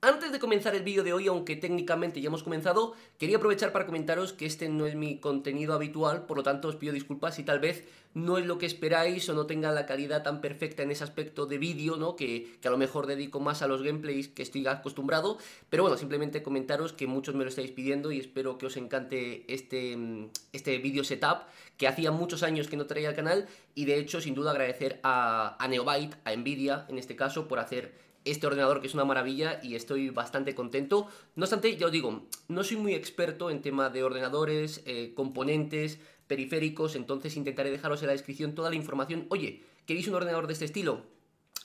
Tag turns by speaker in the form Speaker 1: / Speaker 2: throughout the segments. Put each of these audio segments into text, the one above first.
Speaker 1: Antes de comenzar el vídeo de hoy, aunque técnicamente ya hemos comenzado, quería aprovechar para comentaros que este no es mi contenido habitual, por lo tanto os pido disculpas si tal vez no es lo que esperáis o no tenga la calidad tan perfecta en ese aspecto de vídeo, ¿no? Que, a lo mejor dedico más a los gameplays que estoy acostumbrado, pero bueno, simplemente comentaros que muchos me lo estáis pidiendo y espero que os encante este, este vídeo setup, que hacía muchos años que no traía el canal y de hecho sin duda agradecer a, a Neobyte, a Nvidia en este caso, por hacer este ordenador que es una maravilla y estoy bastante contento. No obstante, ya os digo, no soy muy experto en tema de ordenadores, eh, componentes, periféricos, entonces intentaré dejaros en la descripción toda la información. Oye, ¿queréis un ordenador de este estilo?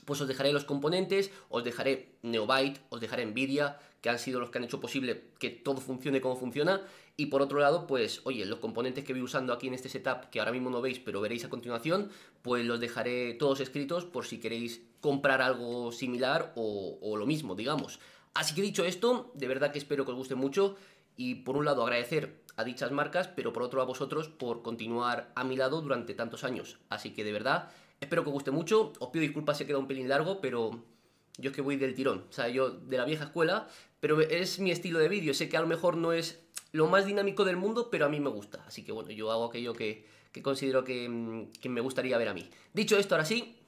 Speaker 1: Pues os dejaré los componentes, os dejaré Neobyte, os dejaré Nvidia, que han sido los que han hecho posible que todo funcione como funciona. Y por otro lado, pues, oye, los componentes que voy usando aquí en este setup, que ahora mismo no veis, pero veréis a continuación, pues los dejaré todos escritos por si queréis comprar algo similar o, lo mismo, digamos. Así que dicho esto, de verdad que espero que os guste mucho y por un lado agradecer a dichas marcas, pero por otro a vosotros por continuar a mi lado durante tantos años. Así que de verdad, espero que os guste mucho. Os pido disculpas si quedado un pelín largo, pero yo es que voy del tirón. O sea, yo de la vieja escuela, pero es mi estilo de vídeo. Sé que a lo mejor no es lo más dinámico del mundo, pero a mí me gusta. Así que bueno, yo hago aquello que, considero mm, que, me gustaría ver a mí. Dicho esto, ahora sí,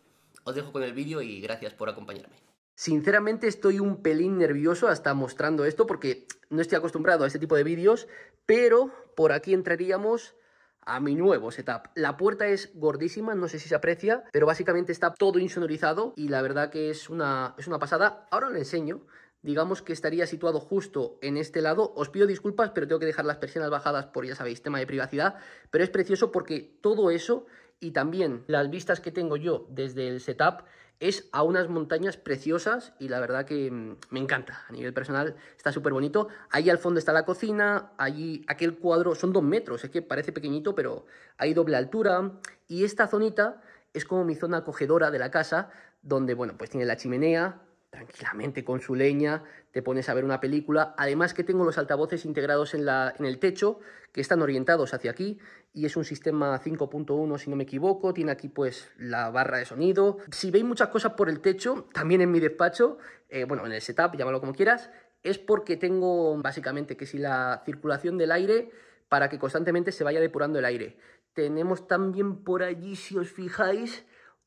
Speaker 1: os dejo con el vídeo y gracias por acompañarme. Sinceramente estoy un pelín nervioso hasta mostrando esto porque no estoy acostumbrado a este tipo de vídeos, pero por aquí entraríamos a mi nuevo setup. La puerta es gordísima, no sé si se aprecia, pero básicamente está todo insonorizado y la verdad que es una, es una pasada. Ahora lo enseño, digamos que estaría situado justo en este lado. Os pido disculpas, pero tengo que dejar las persianas bajadas por, ya sabéis, tema de privacidad, pero es precioso porque todo eso y también las vistas que tengo yo desde el setup es a unas montañas preciosas y la verdad que mm, me encanta. A nivel personal está súper bonito. Ahí al fondo está la cocina, allí aquel cuadro son dos metros, es que parece pequeñito, pero hay doble altura. Y esta zonita es como mi zona acogedora de la casa, donde, bueno, pues tiene la chimenea, tranquilamente con su leña, te pones a ver una película. Además que tengo los altavoces integrados en, la, en el techo, que están orientados hacia aquí, y es un sistema 5.1 si no me equivoco, tiene aquí pues la barra de sonido. Si veis muchas cosas por el techo, también en mi despacho, eh, bueno, en el setup, llámalo como quieras, es porque tengo básicamente que si la circulación del aire para que constantemente se vaya depurando el aire. Tenemos también por allí, si os fijáis,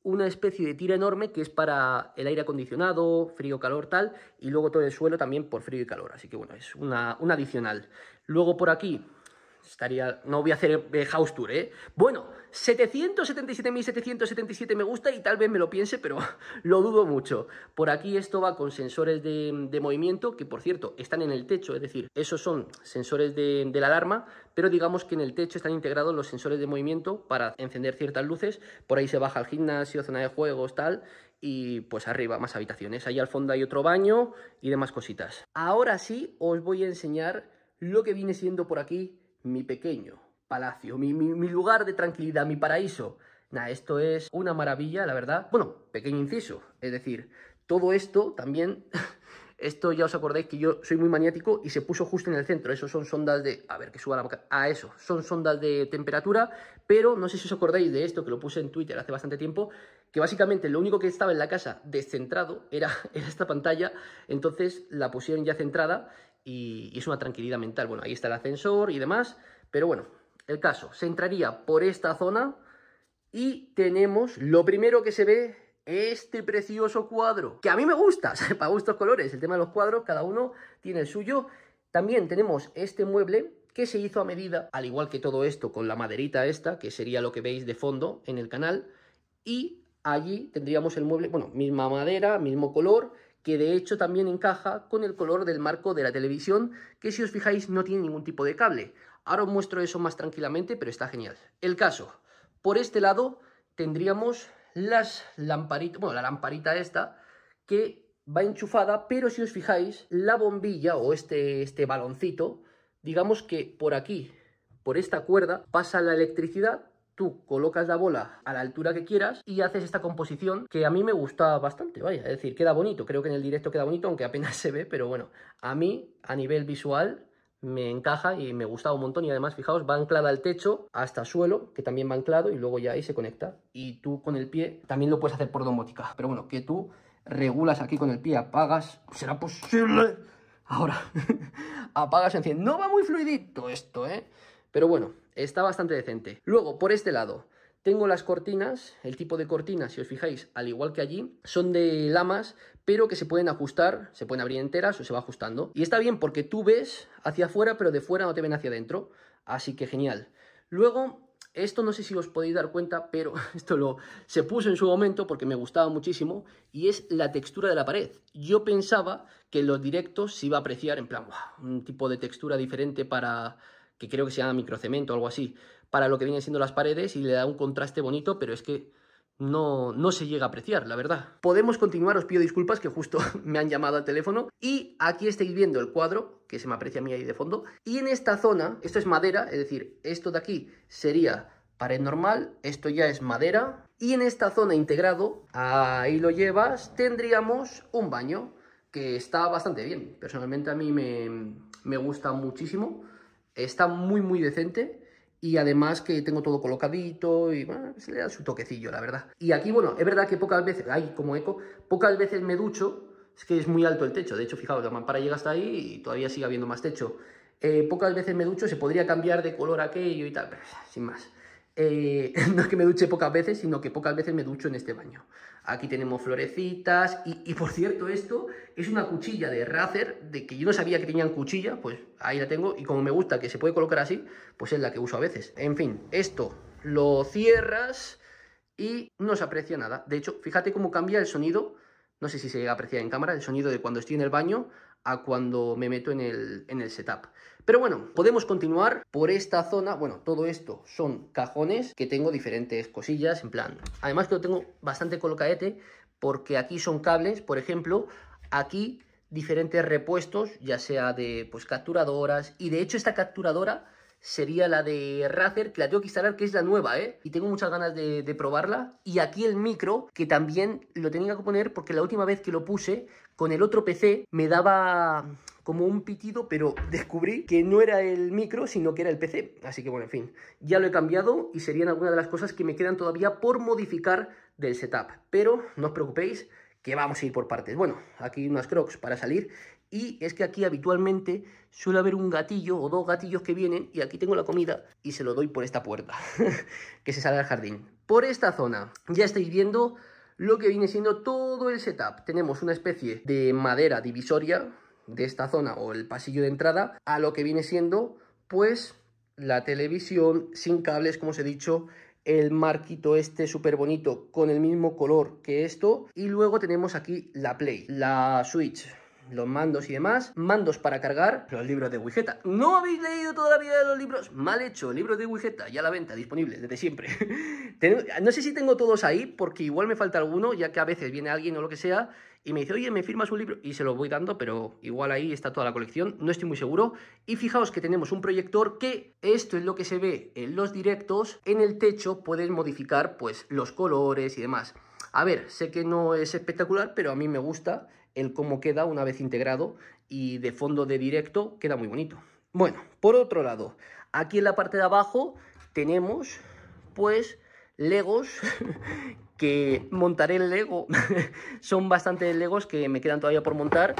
Speaker 1: una especie de tira enorme que es para el aire acondicionado, frío, calor, tal, y luego todo el suelo también por frío y calor. Así que bueno, es una, adicional. Luego por aquí estaría. No voy a hacer eh, house tour, ¿eh? Bueno, 777.777 me gusta y tal vez me lo piense, pero lo dudo mucho. Por aquí esto va con sensores de, movimiento, que por cierto, están en el techo, es decir, esos son sensores de, de la alarma, pero digamos que en el techo están integrados los sensores de movimiento para encender ciertas luces, por ahí se baja al gimnasio, zona de juegos, tal, y pues arriba más habitaciones. Ahí al fondo hay otro baño y demás cositas. Ahora sí os voy a enseñar lo que viene siendo por aquí mi pequeño palacio, mi, lugar de tranquilidad, mi paraíso. nada esto es una maravilla, la verdad. Bueno, pequeño inciso, es decir, todo esto también Esto ya os acordáis que yo soy muy maniático y se puso justo en el centro. Eso son sondas de... A ver, que suba la boca. A eso. Son sondas de temperatura, pero no sé si os acordáis de esto, que lo puse en Twitter hace bastante tiempo, que básicamente lo único que estaba en la casa descentrado era, esta pantalla. Entonces la pusieron ya centrada y es una tranquilidad mental. Bueno, ahí está el ascensor y demás. Pero bueno, el caso. Se entraría por esta zona y tenemos... Lo primero que se ve este precioso cuadro, que a mí me gusta, para gustos colores, el tema de los cuadros, cada uno tiene el suyo. También tenemos este mueble que se hizo a medida, al igual que todo esto, con la maderita esta, que sería lo que veis de fondo en el canal, y allí tendríamos el mueble, bueno, misma madera, mismo color, que de hecho también encaja con el color del marco de la televisión, que si os fijáis no tiene ningún tipo de cable. Ahora os muestro eso más tranquilamente, pero está genial. El caso, por este lado tendríamos las lamparitas, bueno, la lamparita esta, que va enchufada, pero si os fijáis, la bombilla o este, este baloncito, digamos que por aquí, por esta cuerda, pasa la electricidad, tú colocas la bola a la altura que quieras y haces esta composición que a mí me gusta bastante, vaya, es decir, queda bonito, creo que en el directo queda bonito, aunque apenas se ve, pero bueno, a mí, a nivel visual, me encaja y me gustaba un montón y además fijaos va anclada al techo hasta suelo que también va anclado y luego ya ahí se conecta y tú con el pie también lo puedes hacer por domótica pero bueno que tú regulas aquí con el pie apagas será posible ahora apagas enciendes no va muy fluidito esto eh pero bueno está bastante decente luego por este lado tengo las cortinas, el tipo de cortinas, si os fijáis, al igual que allí, son de lamas, pero que se pueden ajustar, se pueden abrir enteras o se va ajustando. Y está bien porque tú ves hacia afuera, pero de fuera no te ven hacia adentro. Así que genial. Luego esto no sé si os podéis dar cuenta, pero esto lo se puso en su momento porque me gustaba muchísimo y es la textura de la pared. Yo pensaba que en los directos se iba a apreciar en plan, un tipo de textura diferente para que creo que se llama microcemento o algo así, para lo que vienen siendo las paredes y le da un contraste bonito, pero es que no, se llega a apreciar, la verdad. Podemos continuar, os pido disculpas que justo me han llamado al teléfono. Y aquí estáis viendo el cuadro, que se me aprecia a mí ahí de fondo. Y en esta zona, esto es madera, es decir, esto de aquí sería pared normal, esto ya es madera. Y en esta zona integrado, ahí lo llevas, tendríamos un baño, que está bastante bien. Personalmente a mí me, me gusta muchísimo. Está muy, muy decente y además que tengo todo colocadito y se pues le da su toquecillo, la verdad. Y aquí, bueno, es verdad que pocas veces, hay como eco, pocas veces me ducho, es que es muy alto el techo, de hecho, fijaos, la mampara llega hasta ahí y todavía sigue habiendo más techo. Eh, pocas veces me ducho, se podría cambiar de color aquello y tal, pero ah, sin más. Eh, no es que me duche pocas veces, sino que pocas veces me ducho en este baño. Aquí tenemos florecitas. Y, por cierto, esto es una cuchilla de Razer, de que yo no sabía que tenían cuchilla, pues ahí la tengo. Y como me gusta que se puede colocar así, pues es la que uso a veces. En fin, esto lo cierras y no se aprecia nada. De hecho, fíjate cómo cambia el sonido. No sé si se llega a apreciar en cámara el sonido de cuando estoy en el baño a cuando me meto en el, en el setup. Pero bueno, podemos continuar por esta zona. Bueno, todo esto son cajones que tengo diferentes cosillas, en plan... Además que lo tengo bastante colocaete, porque aquí son cables, por ejemplo, aquí diferentes repuestos, ya sea de pues capturadoras y de hecho esta capturadora sería la de Razer, que la tengo que instalar, que es la nueva, ¿eh? Y tengo muchas ganas de, de, probarla. Y aquí el micro, que también lo tenía que poner porque la última vez que lo puse con el otro PC me daba como un pitido, pero descubrí que no era el micro, sino que era el PC. Así que bueno, en fin, ya lo he cambiado y serían algunas de las cosas que me quedan todavía por modificar del setup. Pero no os preocupéis, que vamos a ir por partes. Bueno, aquí unas crocs para salir y es que aquí habitualmente suele haber un gatillo o dos gatillos que vienen y aquí tengo la comida y se lo doy por esta puerta que se sale al jardín. Por esta zona ya estáis viendo lo que viene siendo todo el setup. Tenemos una especie de madera divisoria de esta zona o el pasillo de entrada a lo que viene siendo pues la televisión sin cables como os he dicho el marquito este súper bonito con el mismo color que esto y luego tenemos aquí la Play, la Switch, los mandos y demás, mandos para cargar, los libros de Wigeta. ¿No habéis leído toda la vida de los libros? Mal hecho, libros de Wigeta, ya a la venta, disponible desde siempre. no sé si tengo todos ahí, porque igual me falta alguno, ya que a veces viene alguien o lo que sea y me dice, oye, ¿me firmas un libro? Y se lo voy dando, pero igual ahí está toda la colección, no estoy muy seguro. Y fijaos que tenemos un proyector que esto es lo que se ve en los directos, en el techo puedes modificar pues los colores y demás. A ver, sé que no es espectacular, pero a mí me gusta el cómo queda una vez integrado y de fondo de directo queda muy bonito. Bueno, por otro lado, aquí en la parte de abajo tenemos pues legos que montaré el lego. Son bastantes legos que me quedan todavía por montar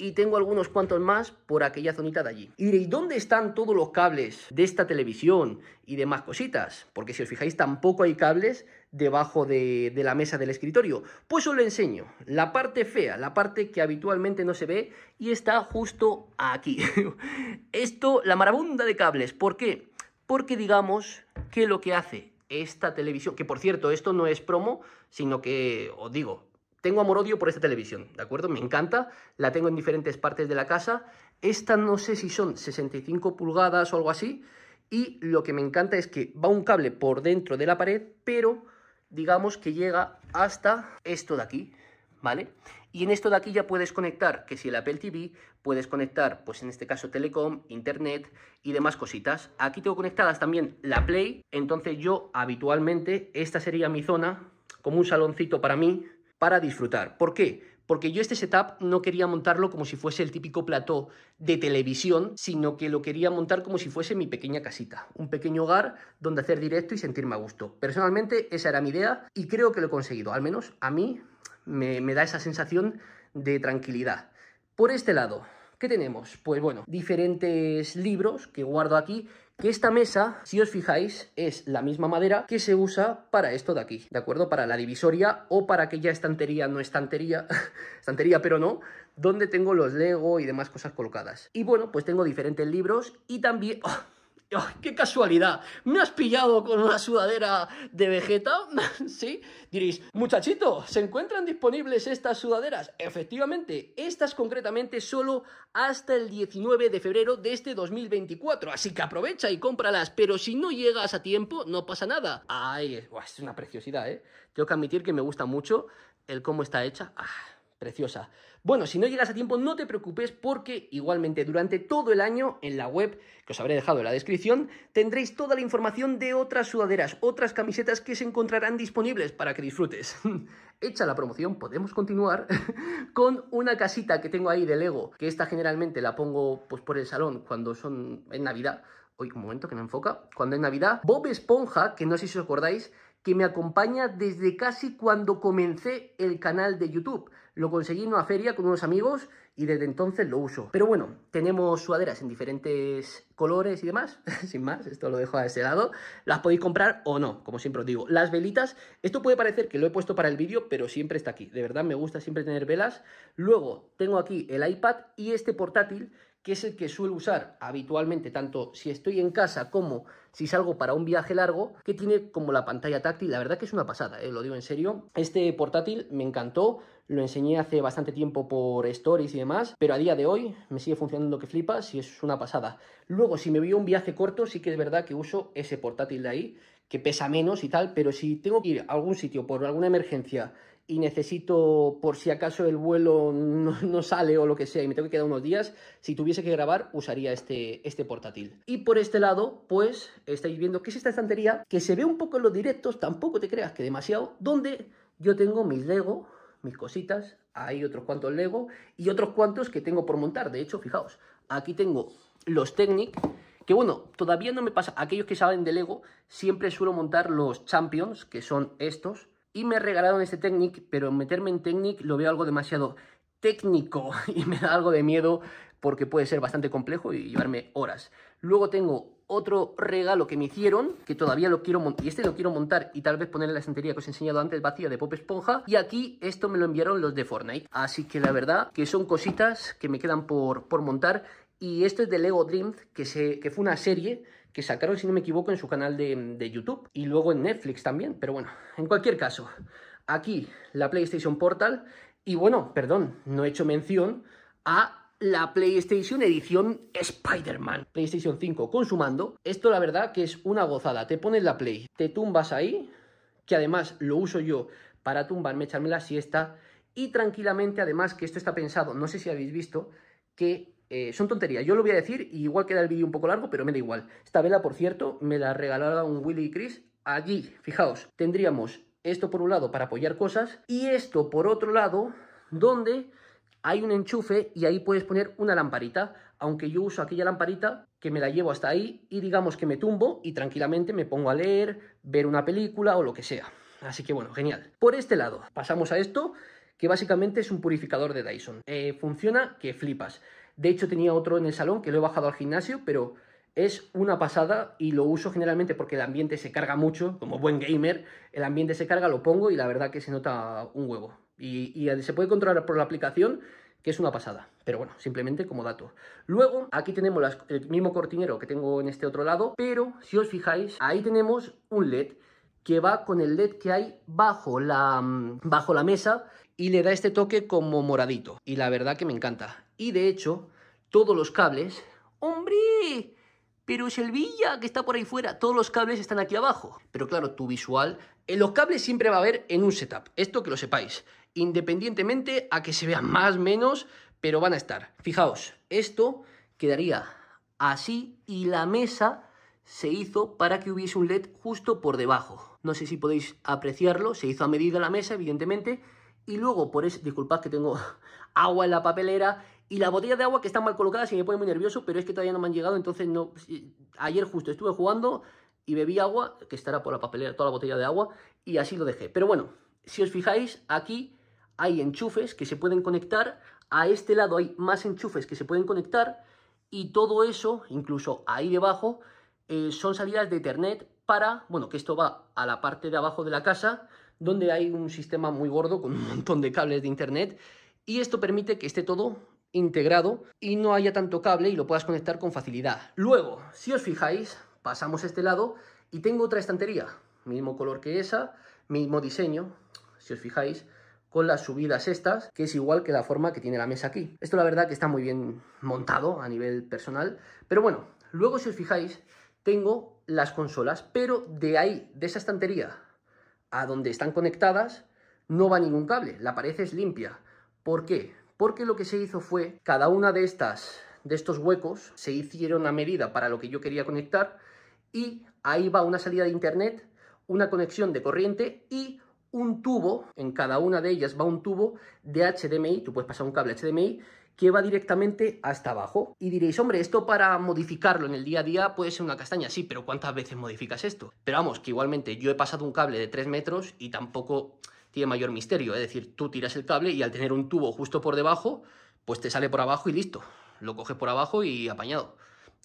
Speaker 1: y tengo algunos cuantos más por aquella zonita de allí. Y ¿dónde están todos los cables de esta televisión y demás cositas? Porque si os fijáis, tampoco hay cables debajo de, de, la mesa del escritorio. Pues os lo enseño. La parte fea, la parte que habitualmente no se ve y está justo aquí. Esto, la marabunda de cables. ¿Por qué? Porque digamos que lo que hace esta televisión, que por cierto, esto no es promo, sino que os digo, tengo amor-odio por esta televisión, ¿de acuerdo? Me encanta, la tengo en diferentes partes de la casa. Esta no sé si son 65 pulgadas o algo así. Y lo que me encanta es que va un cable por dentro de la pared, pero digamos que llega hasta esto de aquí, ¿vale? Y en esto de aquí ya puedes conectar, que si el Apple TV, puedes conectar, pues en este caso Telecom, Internet y demás cositas. Aquí tengo conectadas también la Play, entonces yo habitualmente, esta sería mi zona, como un saloncito para mí, para disfrutar. ¿Por qué? Porque yo este setup no quería montarlo como si fuese el típico plató de televisión, sino que lo quería montar como si fuese mi pequeña casita, un pequeño hogar donde hacer directo y sentirme a gusto. Personalmente esa era mi idea y creo que lo he conseguido, al menos a mí me, me da esa sensación de tranquilidad. Por este lado, ¿Qué tenemos? Pues bueno, diferentes libros que guardo aquí que esta mesa, si os fijáis, es la misma madera que se usa para esto de aquí, ¿de acuerdo? Para la divisoria o para aquella estantería, no estantería, estantería pero no, donde tengo los Lego y demás cosas colocadas. Y bueno, pues tengo diferentes libros y también... ¡ah! ¡Qué casualidad! ¿Me has pillado con una sudadera de Vegeta? ¿Sí? Diréis, muchachito, ¿se encuentran disponibles estas sudaderas? Efectivamente, estas concretamente solo hasta el 19 de febrero de este 2024, así que aprovecha y cómpralas, pero si no llegas a tiempo, no pasa nada. ¡Ay! Es una preciosidad, ¿eh? Tengo que admitir que me gusta mucho el cómo está hecha. Ah, preciosa. Bueno, si no llegas a tiempo, no te preocupes porque igualmente durante todo el año en la web, que os habré dejado en la descripción, tendréis toda la información de otras sudaderas, otras camisetas que se encontrarán disponibles para que disfrutes. Hecha la promoción, podemos continuar con una casita que tengo ahí de Lego, que esta generalmente la pongo pues, por el salón cuando son en Navidad. Hoy, un momento que no enfoca. Cuando es Navidad, Bob Esponja, que no sé si os acordáis, que me acompaña desde casi cuando comencé el canal de YouTube. Lo conseguí en una feria con unos amigos y desde entonces lo uso. Pero bueno, tenemos sudaderas en diferentes colores y demás. Sin más, esto lo dejo a ese lado. Las podéis comprar o no, como siempre os digo. Las velitas, esto puede parecer que lo he puesto para el vídeo, pero siempre está aquí. De verdad, me gusta siempre tener velas. Luego, tengo aquí el iPad y este portátil que es el que suelo usar habitualmente, tanto si estoy en casa como si salgo para un viaje largo, que tiene como la pantalla táctil, la verdad que es una pasada, eh, lo digo en serio. Este portátil me encantó, lo enseñé hace bastante tiempo por stories y demás, pero a día de hoy me sigue funcionando que flipas y es una pasada. Luego, si me voy a un viaje corto, sí que es verdad que uso ese portátil de ahí, que pesa menos y tal, pero si tengo que ir a algún sitio por alguna emergencia y necesito, por si acaso el vuelo no, sale o lo que sea y me tengo que quedar unos días, si tuviese que grabar usaría este, este portátil. Y por este lado, pues estáis viendo que es esta estantería que se ve un poco en los directos, tampoco te creas que demasiado, donde yo tengo mis Lego, mis cositas, hay otros cuantos Lego y otros cuantos que tengo por montar. De hecho, fijaos, aquí tengo los Technic, que bueno, todavía no me pasa, aquellos que saben de Lego, siempre suelo montar los Champions, que son estos, y me regalaron este Technic, pero meterme en Technic lo veo algo demasiado técnico y me da algo de miedo porque puede ser bastante complejo y llevarme horas. Luego tengo otro regalo que me hicieron, que todavía lo quiero montar, y este lo quiero montar y tal vez poner en la estantería que os he enseñado antes vacía de Pop Esponja, y aquí esto me lo enviaron los de Fortnite, así que la verdad que son cositas que me quedan por, por montar, y esto es de Lego Dreams, que, se, que fue una serie que sacaron, si no me equivoco, en su canal de, YouTube y luego en Netflix también. Pero bueno, en cualquier caso, aquí la PlayStation Portal y bueno, perdón, no he hecho mención a la PlayStation Edición Spider-Man. PlayStation 5 con su mando. Esto la verdad que es una gozada. Te pones la Play, te tumbas ahí, que además lo uso yo para tumbarme, echarme la siesta y tranquilamente, además que esto está pensado, no sé si habéis visto, que eh, son tonterías. Yo lo voy a decir, y igual queda el vídeo un poco largo, pero me da igual. Esta vela, por cierto, me la regalaron Willy y Chris. Allí, fijaos, tendríamos esto por un lado para apoyar cosas y esto por otro lado donde hay un enchufe y ahí puedes poner una lamparita. Aunque yo uso aquella lamparita que me la llevo hasta ahí y digamos que me tumbo y tranquilamente me pongo a leer, ver una película o lo que sea. Así que bueno, genial. Por este lado, pasamos a esto que básicamente es un purificador de Dyson. Eh, funciona que flipas. De hecho, tenía otro en el salón que lo he bajado al gimnasio, pero es una pasada y lo uso generalmente porque el ambiente se carga mucho, como buen gamer, el ambiente se carga, lo pongo y la verdad que se nota un huevo. Y, se puede controlar por la aplicación, que es una pasada, pero bueno, simplemente como dato. Luego, aquí tenemos el mismo cortinero que tengo en este otro lado, pero si os fijáis, ahí tenemos un LED que va con el LED que hay bajo mm, bajo la mesa y le da este toque como moradito. Y la verdad que me encanta. Y de hecho, todos los cables... ¡Hombre! Pero el villa que está por ahí fuera, todos los cables están aquí abajo. Pero claro, tu visual, eh, los cables siempre va a haber en un setup, esto que lo sepáis, independientemente a que se vean más menos, pero van a estar. Fijaos, esto quedaría así y la mesa se hizo para que hubiese un LED justo por debajo. No sé si podéis apreciarlo, se hizo a medida la mesa, evidentemente, y luego por eso, disculpad que tengo agua en la papelera y la botella de agua que está mal colocada se me pone muy nervioso, pero es que todavía no me han llegado, entonces no ayer justo estuve jugando y bebí agua que estará por la papelera toda la botella de agua y así lo dejé. Pero bueno, si os fijáis aquí hay enchufes que se pueden conectar, a este lado hay más enchufes que se pueden conectar y todo eso, incluso ahí debajo, eh, son salidas de Ethernet para, bueno, que esto va a la parte de abajo de la casa donde hay un sistema muy gordo con un montón de cables de internet y esto permite que esté todo integrado y no haya tanto cable y lo puedas conectar con facilidad. Luego, si os fijáis, pasamos a este lado y tengo otra estantería, mismo color que esa, mismo diseño, si os fijáis, con las subidas estas, que es igual que la forma que tiene la mesa aquí. Esto la verdad que está muy bien montado a nivel personal, pero bueno, luego si os fijáis, tengo las consolas, pero de ahí, de esa estantería a donde están conectadas no va ningún cable, la pared es limpia. ¿Por qué? Porque lo que se hizo fue, cada una de estas, de estos huecos, se hicieron a medida para lo que yo quería conectar y ahí va una salida de internet, una conexión de corriente y un tubo, en cada una de ellas va un tubo de HDMI, tú puedes pasar un cable HDMI que va directamente hasta abajo. Y diréis, hombre, esto para modificarlo en el día a día puede ser una castaña, sí, pero ¿cuántas veces modificas esto? Pero vamos, que igualmente yo he pasado un cable de 3 metros y tampoco tiene mayor misterio, es decir, tú tiras el cable y al tener un tubo justo por debajo, pues te sale por abajo y listo, lo coges por abajo y apañado.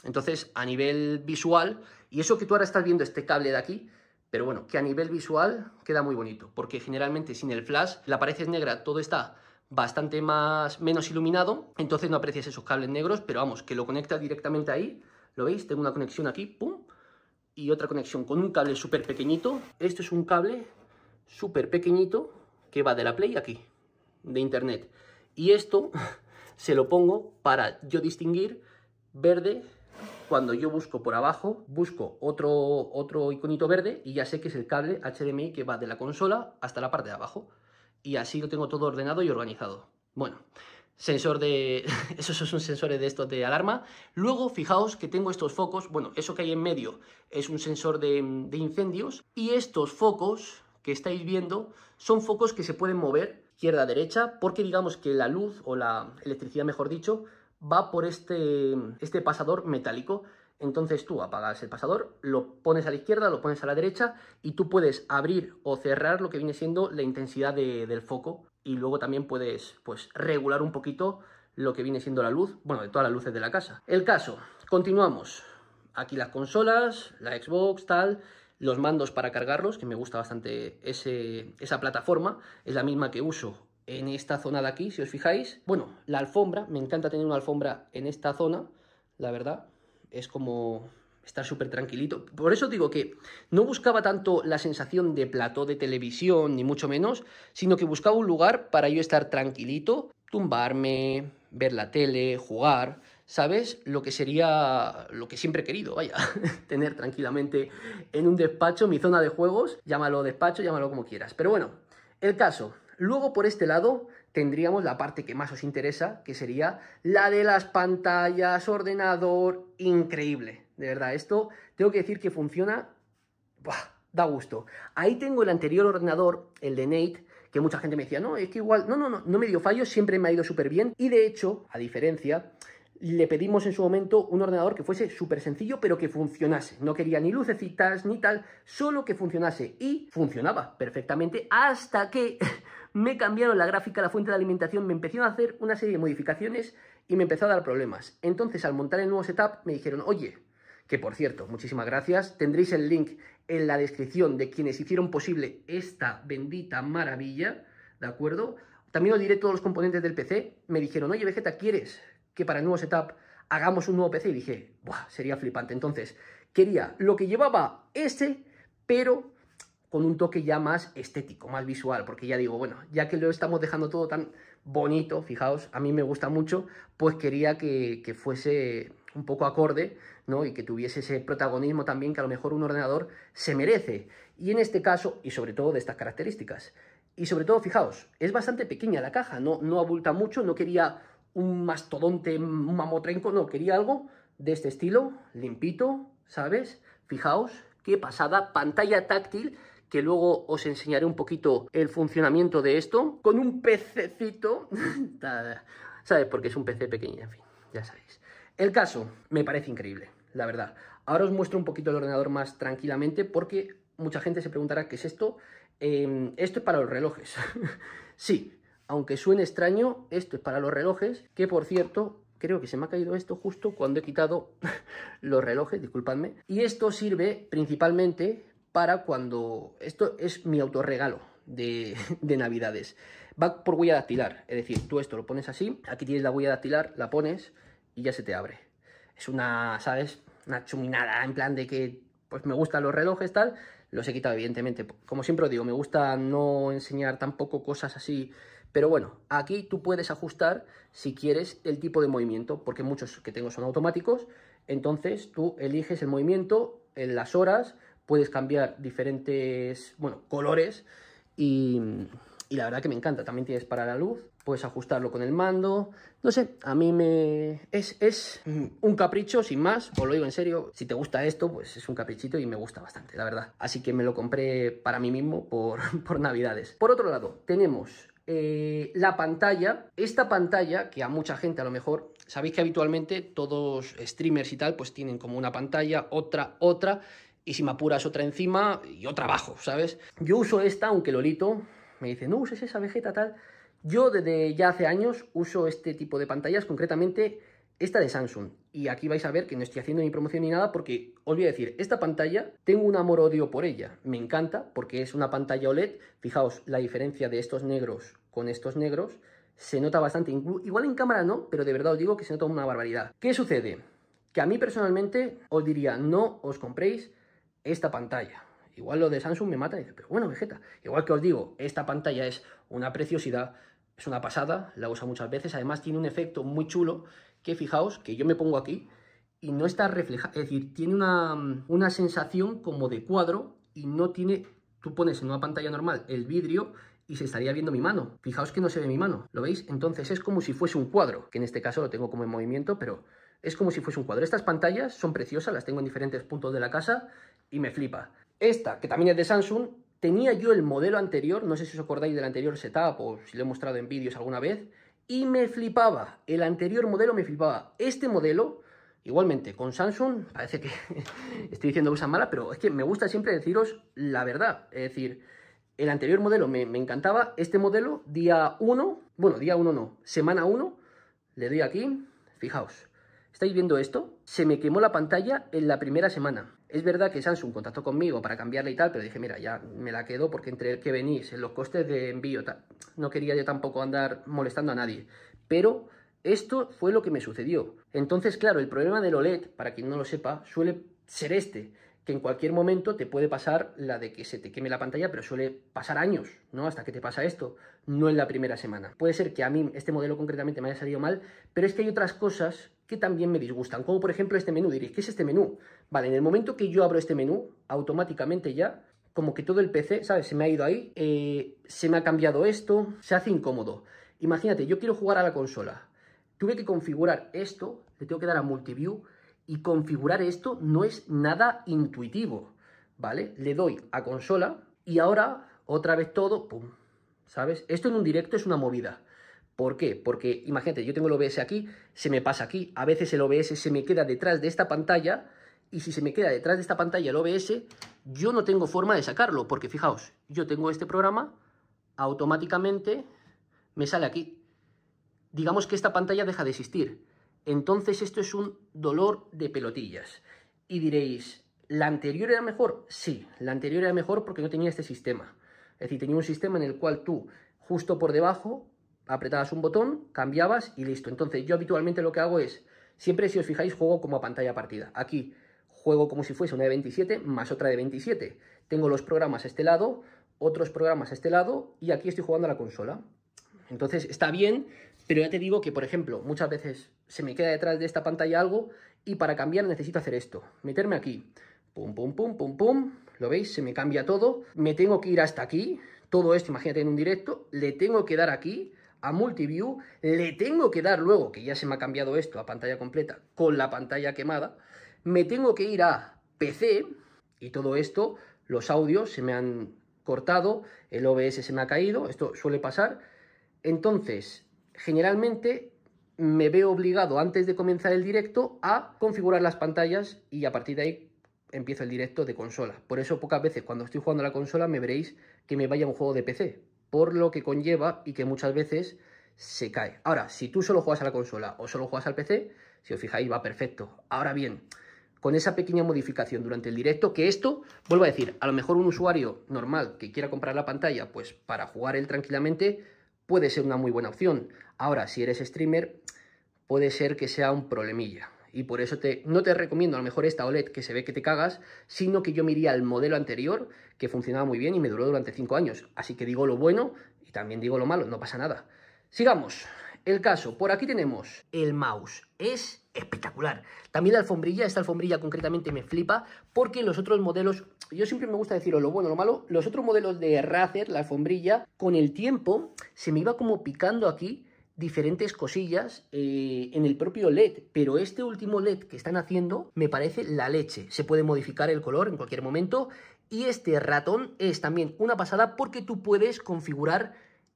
Speaker 1: Entonces, a nivel visual, y eso que tú ahora estás viendo este cable de aquí, pero bueno, que a nivel visual queda muy bonito, porque generalmente sin el flash la pared es negra, todo está bastante más menos iluminado, entonces no aprecias esos cables negros, pero vamos, que lo conecta directamente ahí, ¿lo veis? Tengo una conexión aquí, pum, y otra conexión con un cable súper pequeñito. Esto es un cable súper pequeñito que va de la Play aquí, de internet. Y esto se lo pongo para yo distinguir verde cuando yo busco por abajo, busco otro, otro iconito verde y ya sé que es el cable HDMI que va de la consola hasta la parte de abajo y así lo tengo todo ordenado y organizado. Bueno, sensor de... esos son sensores de estos de alarma. Luego, fijaos que tengo estos focos, bueno, eso que hay en medio es un sensor de, incendios y estos focos que estáis viendo son focos que se pueden mover izquierda a derecha porque digamos que la luz o la electricidad, mejor dicho, va por este, este pasador metálico. Entonces tú apagas el pasador, lo pones a la izquierda, lo pones a la derecha y tú puedes abrir o cerrar lo que viene siendo la intensidad del foco y luego también puedes pues, regular un poquito lo que viene siendo la luz, bueno, de todas las luces de la casa. El caso, continuamos. Aquí las consolas, la Xbox, tal, los mandos para cargarlos, que me gusta bastante esa plataforma, es la misma que uso en esta zona de aquí, si os fijáis. Bueno, la alfombra, me encanta tener una alfombra en esta zona, la verdad, es como estar súper tranquilito. Por eso digo que no buscaba tanto la sensación de plató de televisión, ni mucho menos, sino que buscaba un lugar para yo estar tranquilito, tumbarme, ver la tele, jugar, ¿sabes? Lo que sería lo que siempre he querido, vaya, tener tranquilamente en un despacho mi zona de juegos, llámalo despacho, llámalo como quieras. Pero bueno, el caso, luego por este lado tendríamos la parte que más os interesa, que sería la de las pantallas, ordenador, increíble. De verdad, esto tengo que decir que funciona... Buah, da gusto. Ahí tengo el anterior ordenador, el de Nate, que mucha gente me decía, no, es que igual, no, no, no, no me dio fallos, siempre me ha ido súper bien. Y de hecho, a diferencia, le pedimos en su momento un ordenador que fuese súper sencillo, pero que funcionase. No quería ni lucecitas ni tal, solo que funcionase. Y funcionaba perfectamente hasta que me cambiaron la gráfica, la fuente de alimentación, me empezaron a hacer una serie de modificaciones y me empezó a dar problemas. Entonces, al montar el nuevo setup, me dijeron, oye, que por cierto, muchísimas gracias, tendréis el link en la descripción de quienes hicieron posible esta bendita maravilla, ¿de acuerdo? También os diré todos los componentes del PC. Me dijeron, oye, Vegeta, ¿quieres que para el nuevo setup hagamos un nuevo PC? Y dije, Buah, sería flipante. Entonces, quería lo que llevaba este, pero con un toque ya más estético, más visual, porque ya digo, bueno, ya que lo estamos dejando todo tan bonito, fijaos, a mí me gusta mucho, pues quería que, fuese un poco acorde, ¿no? Y que tuviese ese protagonismo también que a lo mejor un ordenador se merece. Y en este caso, y sobre todo de estas características. Y sobre todo, fijaos, es bastante pequeña la caja, no, no abulta mucho, no quería un mastodonte, un mamotrenco, no, quería algo de este estilo, limpito, ¿sabes? Fijaos, qué pasada, pantalla táctil, que luego os enseñaré un poquito el funcionamiento de esto, con un pececito, ¿sabes? Porque es un PC pequeño, en fin, ya sabéis. El caso me parece increíble, la verdad. Ahora os muestro un poquito el ordenador más tranquilamente porque mucha gente se preguntará qué es esto. Em, esto es para los relojes. sí, aunque suene extraño, esto es para los relojes, que por cierto, creo que se me ha caído esto justo cuando he quitado los relojes, disculpadme. Y esto sirve principalmente para cuando... Esto es mi autorregalo de, de Navidades. Va por huella dactilar, es decir, tú esto lo pones así, aquí tienes la huella dactilar, la pones y ya se te abre. Es una, ¿sabes? Una chuminada, en plan de que pues me gustan los relojes, tal, los he quitado, evidentemente. Como siempre os digo, me gusta no enseñar tampoco cosas así. Pero bueno, aquí tú puedes ajustar, si quieres, el tipo de movimiento, porque muchos que tengo son automáticos. Entonces tú eliges el movimiento, en las horas puedes cambiar diferentes, bueno, colores y, la verdad que me encanta. También tienes para la luz, puedes ajustarlo con el mando. No sé, a mí me. Es, un capricho, sin más, os lo digo en serio. Si te gusta esto, pues es un caprichito y me gusta bastante, la verdad. Así que me lo compré para mí mismo por, Navidades. Por otro lado, tenemos. Eh, la pantalla, esta pantalla que a mucha gente a lo mejor, sabéis que habitualmente todos streamers y tal pues tienen como una pantalla, otra, otra y si me apuras otra encima, yo trabajo, ¿sabes? Yo uso esta, aunque Lolito me dice, no uses esa vegeta tal. Yo desde ya hace años uso este tipo de pantallas, concretamente esta de Samsung. Y aquí vais a ver que no estoy haciendo ni promoción ni nada porque os voy a decir, esta pantalla tengo un amor-odio por ella. Me encanta porque es una pantalla OLED. Fijaos la diferencia de estos negros con estos negros. Se nota bastante, igual en cámara no, pero de verdad os digo que se nota una barbaridad. ¿Qué sucede? Que a mí personalmente os diría, no os compréis esta pantalla. Igual lo de Samsung me mata dice, pero bueno, Vegeta, igual que os digo, esta pantalla es una preciosidad, es una pasada, la usa muchas veces, además tiene un efecto muy chulo, que fijaos, que yo me pongo aquí y no está reflejada, es decir, tiene una, una sensación como de cuadro y no tiene, tú pones en una pantalla normal el vidrio y se estaría viendo mi mano. Fijaos que no se ve mi mano, ¿lo veis? Entonces es como si fuese un cuadro, que en este caso lo tengo como en movimiento, pero es como si fuese un cuadro. Estas pantallas son preciosas, las tengo en diferentes puntos de la casa y me flipa. Esta, que también es de Samsung, tenía yo el modelo anterior, no sé si os acordáis del anterior setup o si lo he mostrado en vídeos alguna vez, y me flipaba. El anterior modelo me flipaba. Este modelo, igualmente, con Samsung, parece que estoy diciendo cosas malas, pero es que me gusta siempre deciros la verdad. Es decir, el anterior modelo me, me encantaba, este modelo, día 1, bueno, día 1 no, semana 1, le doy aquí, fijaos, ¿Estáis viendo esto? Se me quemó la pantalla en la primera semana. Es verdad que Samsung contactó conmigo para cambiarla y tal, pero dije, mira, ya me la quedo porque entre el que venís, en los costes de envío, tal, no quería yo tampoco andar molestando a nadie. Pero esto fue lo que me sucedió. Entonces, claro, el problema del OLED, para quien no lo sepa, suele ser este que en cualquier momento te puede pasar la de que se te queme la pantalla, pero suele pasar años, ¿no? Hasta que te pasa esto, no en la primera semana. Puede ser que a mí este modelo concretamente me haya salido mal, pero es que hay otras cosas que también me disgustan, como por ejemplo este menú. Diréis, ¿qué es este menú? Vale, en el momento que yo abro este menú, automáticamente ya, como que todo el PC, ¿sabes? Se me ha ido ahí, eh, se me ha cambiado esto, se hace incómodo. Imagínate, yo quiero jugar a la consola. Tuve que configurar esto, le tengo que dar a Multiview, y configurar esto no es nada intuitivo, ¿vale? Le doy a consola y ahora otra vez todo, ¡pum! ¿Sabes? Esto en un directo es una movida. ¿Por qué? Porque imagínate, yo tengo el OBS aquí, se me pasa aquí, a veces el OBS se me queda detrás de esta pantalla y si se me queda detrás de esta pantalla el OBS, yo no tengo forma de sacarlo, porque fijaos, yo tengo este programa, automáticamente me sale aquí. Digamos que esta pantalla deja de existir. Entonces esto es un dolor de pelotillas. Y diréis, ¿la anterior era mejor? Sí, la anterior era mejor porque no tenía este sistema. Es decir, tenía un sistema en el cual tú, justo por debajo, apretabas un botón, cambiabas y listo. Entonces yo habitualmente lo que hago es, siempre si os fijáis, juego como a pantalla partida. Aquí juego como si fuese una de 27 más otra de 27. Tengo los programas a este lado, otros programas a este lado y aquí estoy jugando a la consola. Entonces está bien, pero ya te digo que, por ejemplo, muchas veces se me queda detrás de esta pantalla algo y para cambiar necesito hacer esto. Meterme aquí. Pum, pum, pum, pum, pum. ¿Lo veis? Se me cambia todo. Me tengo que ir hasta aquí. Todo esto, imagínate en un directo. Le tengo que dar aquí a Multiview, le tengo que dar luego, que ya se me ha cambiado esto a pantalla completa, con la pantalla quemada, me tengo que ir a PC y todo esto, los audios se me han cortado, el OBS se me ha caído, esto suele pasar. Entonces, generalmente me veo obligado antes de comenzar el directo a configurar las pantallas y a partir de ahí empiezo el directo de consola. Por eso pocas veces cuando estoy jugando a la consola me veréis que me vaya un juego de PC, por lo que conlleva y que muchas veces se cae. Ahora, si tú solo juegas a la consola o solo juegas al PC, si os fijáis va perfecto. Ahora bien, con esa pequeña modificación durante el directo, que esto, vuelvo a decir, a lo mejor un usuario normal que quiera comprar la pantalla, pues para jugar él tranquilamente, puede ser una muy buena opción. Ahora, si eres streamer, puede ser que sea un problemilla y por eso te, no te recomiendo a lo mejor esta OLED que se ve que te cagas, sino que yo me iría al modelo anterior que funcionaba muy bien y me duró durante 5 años. Así que digo lo bueno y también digo lo malo, no pasa nada. Sigamos. El caso, por aquí tenemos el mouse. Es espectacular. También la alfombrilla, esta alfombrilla concretamente me flipa porque los otros modelos, yo siempre me gusta deciros lo bueno, lo malo, los otros modelos de Razer, la alfombrilla, con el tiempo se me iba como picando aquí diferentes cosillas eh, en el propio LED, pero este último LED que están haciendo me parece la leche. Se puede modificar el color en cualquier momento y este ratón es también una pasada porque tú puedes configurar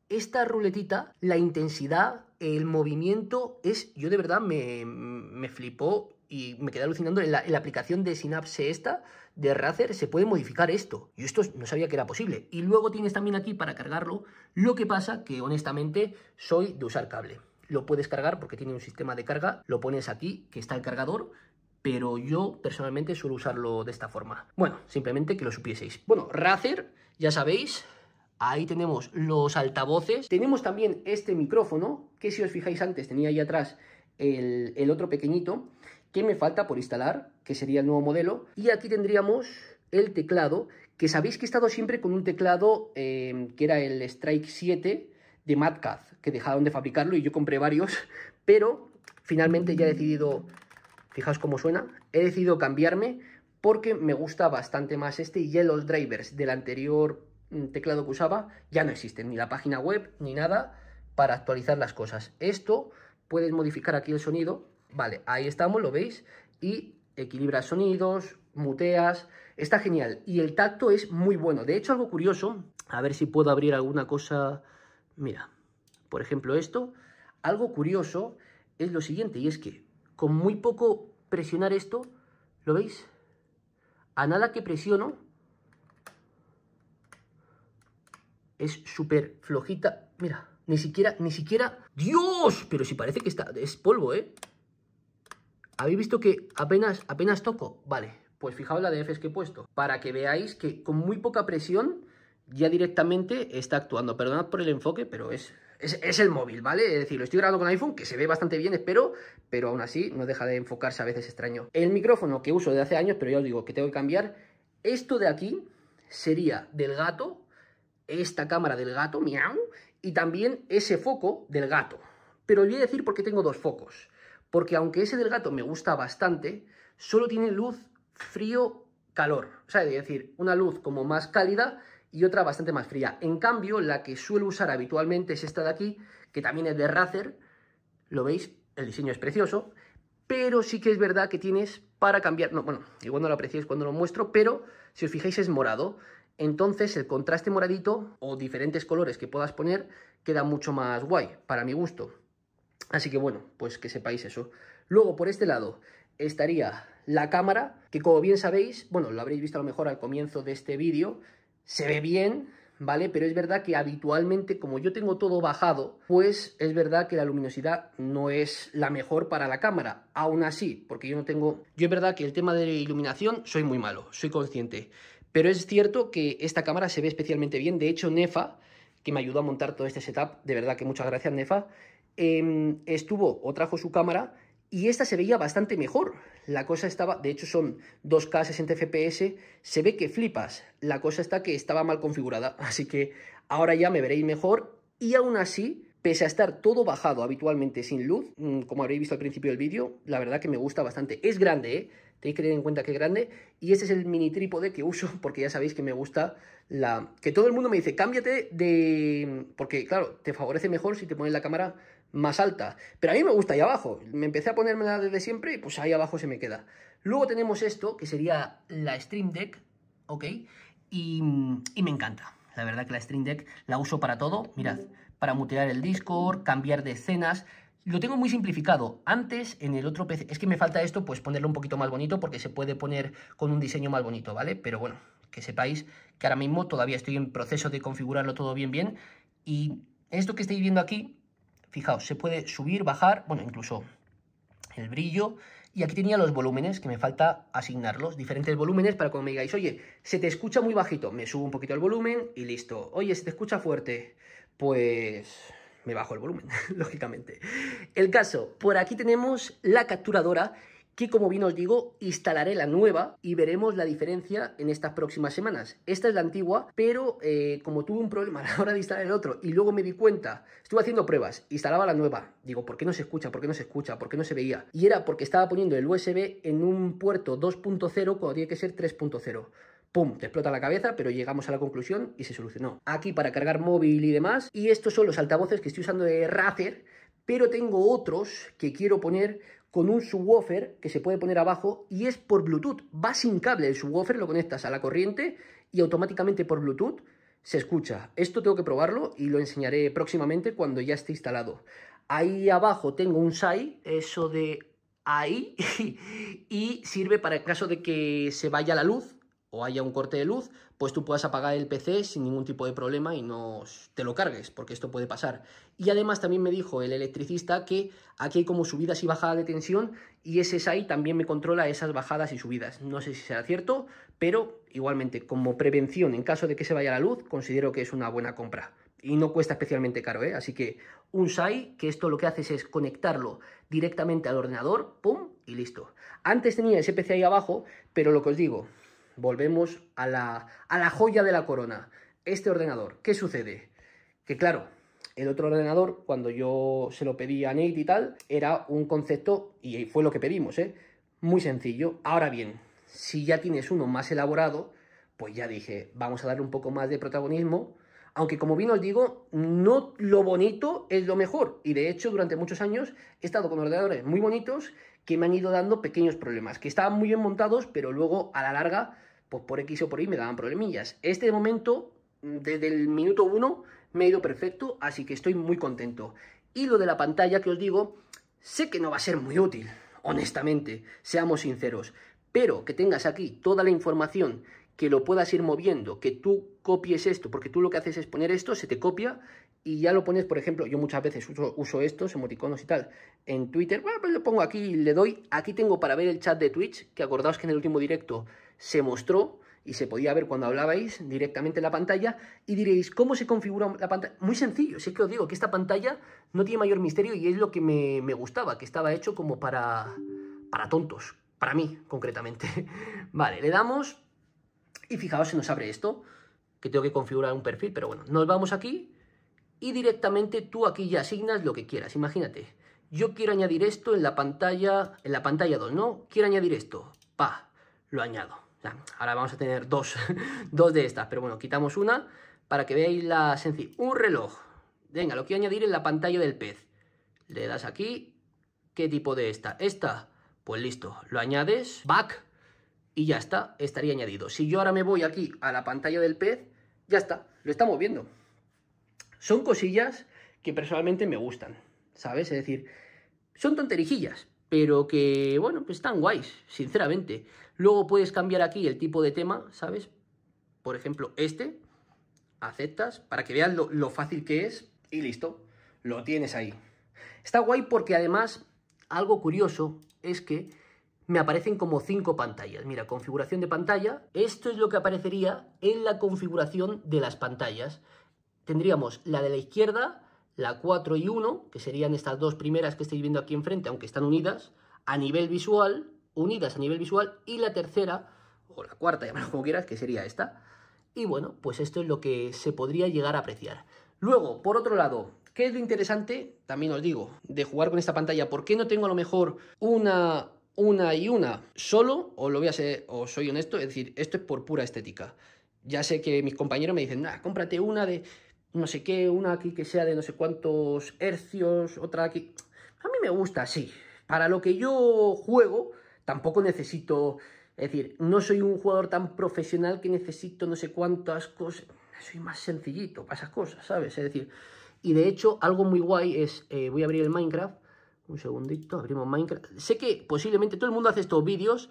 Speaker 1: esta ruletita, la intensidad, el movimiento es, yo de verdad me, me flipó y me quedé alucinando la, en la aplicación de Synapse esta, de Razer se puede modificar esto. y esto no sabía que era posible. Y luego tienes también aquí para cargarlo, lo que pasa que honestamente soy de usar cable. Lo puedes cargar porque tiene un sistema de carga, lo pones aquí, que está el cargador, pero yo personalmente suelo usarlo de esta forma. Bueno, simplemente que lo supieseis. Bueno, Razer, ya sabéis, ahí tenemos los altavoces. Tenemos también este micrófono, que si os fijáis antes tenía ahí atrás el, el otro pequeñito, que me falta por instalar, que sería el nuevo modelo. Y aquí tendríamos el teclado, que sabéis que he estado siempre con un teclado em, que era el Strike 7 de MadCath que dejaron de fabricarlo y yo compré varios, pero finalmente ya he decidido, fijaos cómo suena, he decidido cambiarme porque me gusta bastante más este y ya los drivers del anterior mm, teclado que usaba ya no existen, ni la página web ni nada para actualizar las cosas. Esto puedes modificar aquí el sonido Vale, ahí estamos, lo veis. Y equilibra sonidos, muteas, está genial. Y el tacto es muy bueno. De hecho, algo curioso, a ver si puedo abrir alguna cosa. Mira, por ejemplo esto. Algo curioso es lo siguiente, y es que con muy poco presionar esto, ¿lo veis? A nada que presiono, es súper flojita. Mira, ni siquiera, ni siquiera... ¡Dios! Pero si parece que está... Es polvo, ¿eh? ¿Habéis visto que apenas, apenas toco? Vale, pues fijaos la de que he puesto, para que veáis que con muy poca presión ya directamente está actuando. Perdonad por el enfoque, pero es, es, el móvil, ¿vale? Es decir, lo estoy grabando con iPhone, que se ve bastante bien, espero, pero aún así no deja de enfocarse a veces extraño. El micrófono que uso de hace años, pero ya os digo que tengo que cambiar, esto de aquí sería del gato, esta cámara del gato, miau, y también ese foco del gato. Pero os voy a decir porque tengo dos focos porque aunque ese del gato me gusta bastante, solo tiene luz frío calor, o sea, es decir, una luz como más cálida y otra bastante más fría. En cambio, la que suelo usar habitualmente es esta de aquí, que también es de Razer, lo veis, el diseño es precioso, pero sí que es verdad que tienes para cambiar, no, bueno, igual no lo apreciéis cuando lo muestro, pero si os fijáis es morado, entonces el contraste moradito o diferentes colores que puedas poner queda mucho más guay, para mi gusto. Así que bueno, pues que sepáis eso. Luego, por este lado, estaría la cámara, que como bien sabéis, bueno, lo habréis visto a lo mejor al comienzo de este vídeo, se ve bien, ¿vale? Pero es verdad que habitualmente, como yo tengo todo bajado, pues es verdad que la luminosidad no es la mejor para la cámara. Aún así, porque yo no tengo... Yo es verdad que el tema de iluminación soy muy malo, soy consciente. Pero es cierto que esta cámara se ve especialmente bien. De hecho, Nefa, que me ayudó a montar todo este setup, de verdad que muchas gracias, Nefa, Em, estuvo o trajo su cámara y esta se veía bastante mejor. La cosa estaba, de hecho son 2K 60 FPS, se ve que flipas. La cosa está que estaba mal configurada, así que ahora ya me veréis mejor y aún así, pese a estar todo bajado habitualmente sin luz, mm, como habréis visto al principio del vídeo, la verdad que me gusta bastante. Es grande, ¿eh? Tenéis que tener en cuenta que es grande. Y este es el mini trípode que uso porque ya sabéis que me gusta la... Que todo el mundo me dice, cámbiate de... Porque claro, te favorece mejor si te pones la cámara más alta. Pero a mí me gusta ahí abajo. Me empecé a ponérmela desde siempre y pues ahí abajo se me queda. Luego tenemos esto, que sería la Stream Deck, ¿ok? Y, me encanta. La verdad que la Stream Deck la uso para todo. Mirad, para mutear el Discord, cambiar de escenas... Lo tengo muy simplificado. Antes, en el otro PC... Es que me falta esto, pues ponerlo un poquito más bonito, porque se puede poner con un diseño más bonito, ¿vale? Pero bueno, que sepáis que ahora mismo todavía estoy en proceso de configurarlo todo bien bien. Y esto que estáis viendo aquí Fijaos, se puede subir, bajar, bueno, incluso el brillo. Y aquí tenía los volúmenes, que me falta asignarlos, diferentes volúmenes para cuando me digáis, oye, se te escucha muy bajito, me subo un poquito el volumen y listo. Oye, se te escucha fuerte, pues me bajo el volumen, lógicamente. El caso, por aquí tenemos la capturadora Aquí, como bien os digo, instalaré la nueva y veremos la diferencia en estas próximas semanas. Esta es la antigua, pero eh, como tuve un problema a la hora de instalar el otro y luego me di cuenta, estuve haciendo pruebas, instalaba la nueva, digo, ¿por qué no se escucha? ¿Por qué no se escucha? ¿Por qué no se veía? Y era porque estaba poniendo el USB en un puerto 2.0 cuando tiene que ser 3.0. ¡Pum! Te explota la cabeza, pero llegamos a la conclusión y se solucionó. Aquí para cargar móvil y demás. Y estos son los altavoces que estoy usando de Razer, pero tengo otros que quiero poner con un subwoofer que se puede poner abajo y es por Bluetooth. Va sin cable el subwoofer, lo conectas a la corriente y automáticamente por Bluetooth se escucha. Esto tengo que probarlo y lo enseñaré próximamente cuando ya esté instalado. Ahí abajo tengo un SAI, eso de ahí, y sirve para el caso de que se vaya la luz o haya un corte de luz, pues tú puedas apagar el PC sin ningún tipo de problema y no te lo cargues, porque esto puede pasar. Y además también me dijo el electricista que aquí hay como subidas y bajadas de tensión y ese SAI también me controla esas bajadas y subidas. No sé si será cierto, pero igualmente como prevención en caso de que se vaya la luz, considero que es una buena compra. Y no cuesta especialmente caro, ¿eh? Así que un SAI, que esto lo que haces es conectarlo directamente al ordenador, ¡pum! y listo. Antes tenía ese PC ahí abajo, pero lo que os digo, volvemos a la, joya de la corona, este ordenador. ¿Qué sucede? Que claro, el otro ordenador, cuando yo se lo pedí a Nate y tal, era un concepto, y fue lo que pedimos, ¿eh? muy sencillo. Ahora bien, si ya tienes uno más elaborado, pues ya dije, vamos a darle un poco más de protagonismo. Aunque como bien os digo, no lo bonito es lo mejor. Y de hecho, durante muchos años he estado con ordenadores muy bonitos que me han ido dando pequeños problemas, que estaban muy bien montados, pero luego a la larga pues por X o por Y me daban problemillas. Este momento, mm, desde el minuto 1, me ha ido perfecto, así que estoy muy contento. Y lo de la pantalla que os digo, sé que no va a ser muy útil, honestamente, seamos sinceros, pero que tengas aquí toda la información que lo puedas ir moviendo, que tú copies esto, porque tú lo que haces es poner esto, se te copia y ya lo pones, por ejemplo, yo muchas veces uso, estos emoticonos y tal en Twitter, bueno, pues lo pongo aquí y le doy, aquí tengo para ver el chat de Twitch, que acordaos que en el último directo se mostró y se podía ver cuando hablabais directamente en la pantalla y diréis, ¿cómo se configura la pantalla? Muy sencillo, si es que os digo que esta pantalla no tiene mayor misterio y es lo que me, gustaba, que estaba hecho como para, para tontos, para mí concretamente. vale, le damos y fijaos, se nos abre esto, que tengo que configurar un perfil, pero bueno, nos vamos aquí y directamente tú aquí ya asignas lo que quieras. Imagínate, yo quiero añadir esto en la pantalla, en la pantalla 2, ¿no? Quiero añadir esto, pa, lo añado. Ahora vamos a tener dos, dos de estas, pero bueno, quitamos una para que veáis la sencilla. Un reloj, venga, lo quiero añadir en la pantalla del pez. Le das aquí, ¿qué tipo de esta? Esta, pues listo, lo añades, back, y ya está, estaría añadido. Si yo ahora me voy aquí a la pantalla del pez, ya está, lo estamos viendo. Son cosillas que personalmente me gustan, ¿sabes? Es decir, son tonterijillas, pero que, bueno, pues están guays, sinceramente. Luego puedes cambiar aquí el tipo de tema, ¿sabes? Por ejemplo, este, aceptas, para que vean lo fácil que es y listo, lo tienes ahí. Está guay porque además, algo curioso es que me aparecen como cinco pantallas. Mira, configuración de pantalla, esto es lo que aparecería en la configuración de las pantallas tendríamos la de la izquierda, la 4 y 1, que serían estas dos primeras que estáis viendo aquí enfrente, aunque están unidas, a nivel visual, unidas a nivel visual, y la tercera, o la cuarta, llámalo como quieras, que sería esta. Y bueno, pues esto es lo que se podría llegar a apreciar. Luego, por otro lado, ¿qué es lo interesante? También os digo, de jugar con esta pantalla, ¿por qué no tengo a lo mejor una, una y una solo? Os lo voy a ser, os soy honesto, es decir, esto es por pura estética. Ya sé que mis compañeros me dicen, nada, cómprate una de no sé qué, una aquí que sea de no sé cuántos hercios, otra aquí... A mí me gusta así. Para lo que yo juego, tampoco necesito... Es decir, no soy un jugador tan profesional que necesito no sé cuántas cosas. Soy más sencillito para esas cosas, ¿sabes? Es decir, y de hecho, algo muy guay es... Eh, voy a abrir el Minecraft. Un segundito, abrimos Minecraft. Sé que posiblemente todo el mundo hace estos vídeos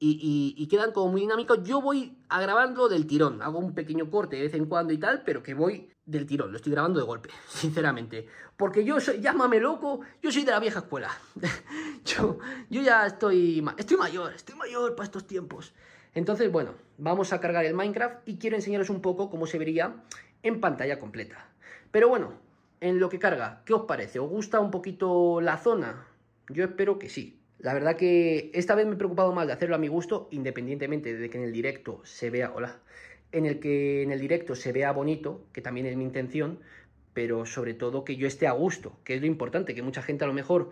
Speaker 1: y, y, quedan como muy dinámicos. Yo voy a grabarlo del tirón. Hago un pequeño corte de vez en cuando y tal, pero que voy del tirón, lo estoy grabando de golpe, sinceramente. Porque yo soy, llámame loco, yo soy de la vieja escuela. yo, yo ya estoy, estoy mayor, estoy mayor para estos tiempos. Entonces, bueno, vamos a cargar el Minecraft y quiero enseñaros un poco cómo se vería en pantalla completa. Pero bueno, en lo que carga, ¿qué os parece? ¿Os gusta un poquito la zona? Yo espero que sí. La verdad que esta vez me he preocupado más de hacerlo a mi gusto, independientemente de que en el directo se vea... Hola en el que en el directo se vea bonito, que también es mi intención, pero sobre todo que yo esté a gusto, que es lo importante, que mucha gente a lo mejor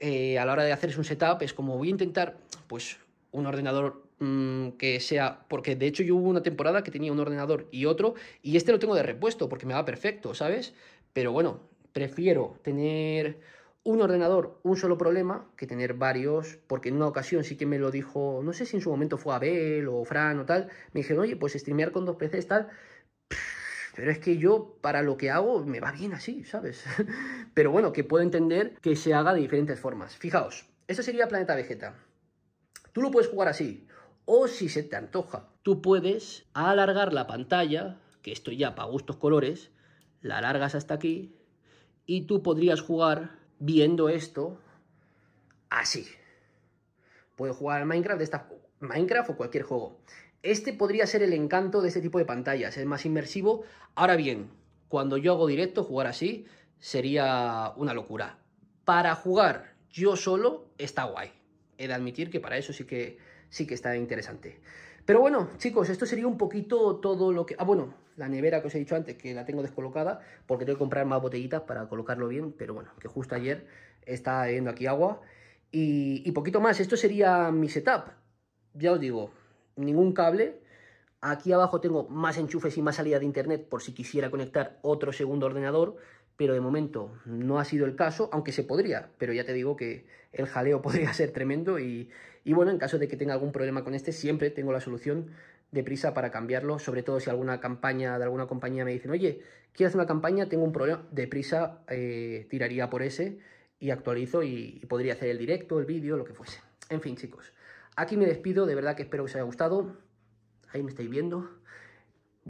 Speaker 1: eh, a la hora de hacerse un setup es como voy a intentar, pues, un ordenador mm, que sea, porque de hecho yo hubo una temporada que tenía un ordenador y otro, y este lo tengo de repuesto porque me va perfecto, ¿sabes? Pero bueno, prefiero tener un ordenador, un solo problema, que tener varios, porque en una ocasión sí que me lo dijo, no sé si en su momento fue Abel o Fran o tal, me dijeron, oye, pues streamear con dos PCs tal, pero es que yo para lo que hago me va bien así, ¿sabes? pero bueno, que puedo entender que se haga de diferentes formas. Fijaos, esto sería Planeta Vegeta. Tú lo puedes jugar así, o si se te antoja, tú puedes alargar la pantalla, que esto ya para gustos colores, la alargas hasta aquí, y tú podrías jugar viendo esto así. Puedo jugar al Minecraft de esta Minecraft o cualquier juego. Este podría ser el encanto de este tipo de pantallas, es más inmersivo. Ahora bien, cuando yo hago directo, jugar así sería una locura. Para jugar yo solo está guay. He de admitir que para eso sí que, sí que está interesante. Pero bueno, chicos, esto sería un poquito todo lo que... Ah, bueno, la nevera que os he dicho antes, que la tengo descolocada, porque tengo que comprar más botellitas para colocarlo bien, pero bueno, que justo ayer está yendo aquí agua. Y, y poquito más, esto sería mi setup. Ya os digo, ningún cable. Aquí abajo tengo más enchufes y más salida de internet por si quisiera conectar otro segundo ordenador pero de momento no ha sido el caso, aunque se podría, pero ya te digo que el jaleo podría ser tremendo y, bueno, en caso de que tenga algún problema con este, siempre tengo la solución de prisa para cambiarlo, sobre todo si alguna campaña de alguna compañía me dicen, oye, quiero hacer una campaña, tengo un problema, deprisa prisa eh, tiraría por ese y actualizo y podría hacer el directo, el vídeo, lo que fuese. En fin, chicos, aquí me despido, de verdad que espero que os haya gustado, ahí me estáis viendo.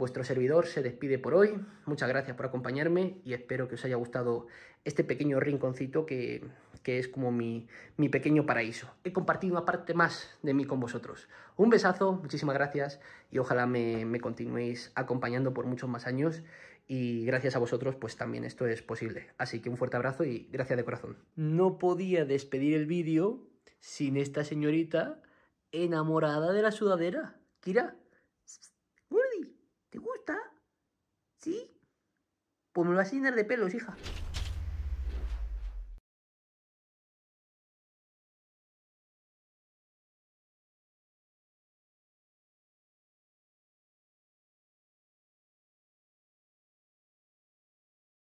Speaker 1: Vuestro servidor se despide por hoy. Muchas gracias por acompañarme y espero que os haya gustado este pequeño rinconcito que, es como mi, pequeño paraíso. He compartido una parte más de mí con vosotros. Un besazo, muchísimas gracias y ojalá me, me continuéis acompañando por muchos más años y gracias a vosotros pues también esto es posible. Así que un fuerte abrazo y gracias de corazón. No podía despedir el vídeo sin esta señorita enamorada de la sudadera. Kira, ¿Sí? Pues me lo vas a llenar de pelos, hija.